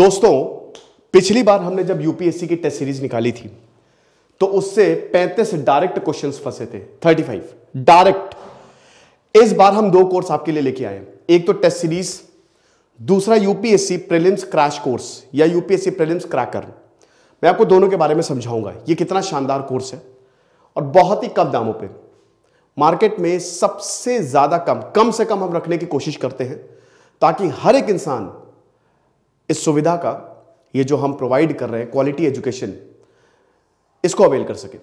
दोस्तों पिछली बार हमने जब यूपीएससी की टेस्ट सीरीज निकाली थी तो उससे 35 डायरेक्ट क्वेश्चंस फंसे थे 35 डायरेक्ट इस बार हम दो कोर्स आपके लिए लेके आए एक तो टेस्ट सीरीज दूसरा यूपीएससी प्रीलिम्स क्रैश कोर्स या यूपीएससी प्रीलिम्स क्रैकर मैं आपको दोनों के बारे में समझाऊंगा ये कितना शानदार कोर्स है और बहुत ही कम दामों पर मार्केट में सबसे ज्यादा कम कम से कम हम रखने की कोशिश करते हैं ताकि हर एक इंसान इस सुविधा का ये जो हम प्रोवाइड कर रहे हैं क्वालिटी एजुकेशन इसको अवेल कर सके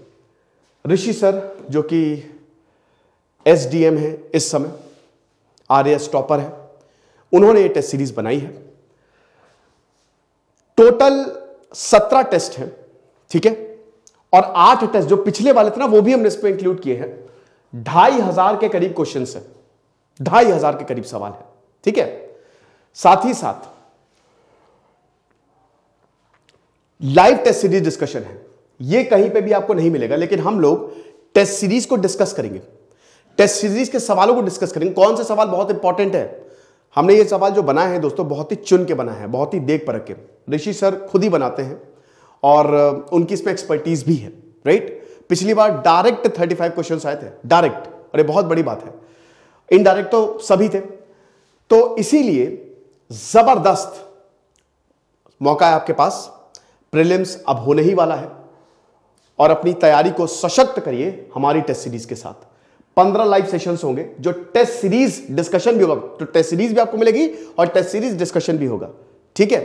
ऋषि सर जो कि एस डी एम है इस समय आर एस टॉपर है उन्होंने ये टेस्ट सीरीज बनाई है टोटल सत्रह टेस्ट हैं ठीक है और आठ टेस्ट जो पिछले वाले थे ना वो भी हमने इसमें इंक्लूड किए हैं ढाई हजार के करीब क्वेश्चन है ढाई हजार के करीब सवाल है ठीक है साथ ही साथ लाइव टेस्ट सीरीज डिस्कशन है ये कहीं पे भी आपको नहीं मिलेगा लेकिन हम लोग टेस्ट सीरीज को डिस्कस करेंगे टेस्ट सीरीज के सवालों को डिस्कस करेंगे कौन से सवाल बहुत इंपॉर्टेंट है हमने ये सवाल जो बनाए है दोस्तों बहुत ही चुन के बनाए है बहुत ही देख परख के ऋषि सर खुद ही बनाते हैं और उनकी इसमें एक्सपर्टीज भी है राइट पिछली बार डायरेक्ट 35 क्वेश्चन आए थे डायरेक्ट और बहुत बड़ी बात है इनडायरेक्ट तो सभी थे तो इसीलिए जबरदस्त मौका है आपके पास प्रीलिम्स अब होने ही वाला है और अपनी तैयारी को सशक्त करिए हमारी टेस्ट सीरीज के साथ पंद्रह लाइव सेशंस होंगे जो टेस्ट सीरीज डिस्कशन भी होगा तो टेस्ट सीरीज भी आपको मिलेगी और टेस्ट सीरीज डिस्कशन भी होगा ठीक है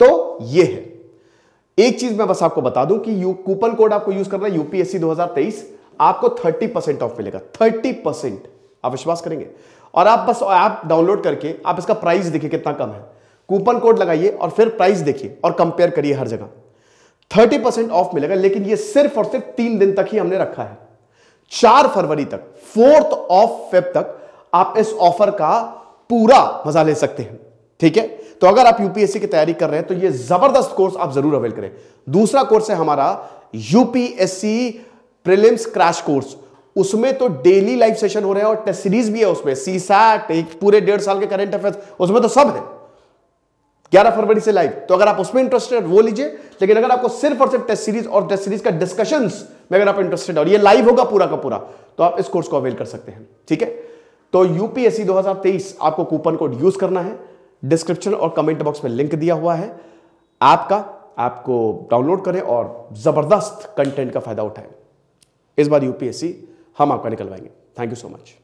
तो ये है एक चीज मैं बस आपको बता दूं कि यू कूपन कोड आपको यूज करना है यूपीएससी 2023 आपको 30 परसेंट ऑफ मिलेगा 30 परसेंट आप विश्वास करेंगे और आप बस ऐप डाउनलोड करके आप इसका प्राइस देखिए कितना कम है कूपन कोड लगाइए और फिर प्राइस देखिए और कंपेयर करिए हर जगह थर्टी परसेंट ऑफ मिलेगा लेकिन ये सिर्फ और सिर्फ तीन दिन तक ही हमने रखा है चार फरवरी तक फोर्थ ऑफ फेब तक आप इस ऑफर का पूरा मजा ले सकते हैं ठीक है तो अगर आप यूपीएससी की तैयारी कर रहे हैं तो ये जबरदस्त कोर्स आप जरूर अवेल करें दूसरा कोर्स है हमारा यूपीएससी प्रिलिम्स क्रैश कोर्स उसमें तो डेली लाइव सेशन हो रहे हैं और टेस्ट सीरीज भी है उसमें सीसैट एक पूरे डेढ़ साल के करंट अफेयर्स उसमें तो सब है 11 फरवरी से लाइव तो अगर आप उसमें इंटरेस्टेड वो लीजिए लेकिन अगर आपको सिर्फ और सिर्फ टेस्ट सीरीज और टेस्ट सीरीज का डिस्कशन में अगर आप इंटरेस्टेड और ये लाइव होगा पूरा का पूरा तो आप इस कोर्स को अवेल कर सकते हैं ठीक है तो यूपीएससी 2023 आपको कूपन कोड यूज करना है डिस्क्रिप्शन और कमेंट बॉक्स में लिंक दिया हुआ है ऐप का आपको डाउनलोड करें और जबरदस्त कंटेंट का फायदा उठाएं इस बार यूपीएससी हम आपका निकलवाएंगे थैंक यू सो मच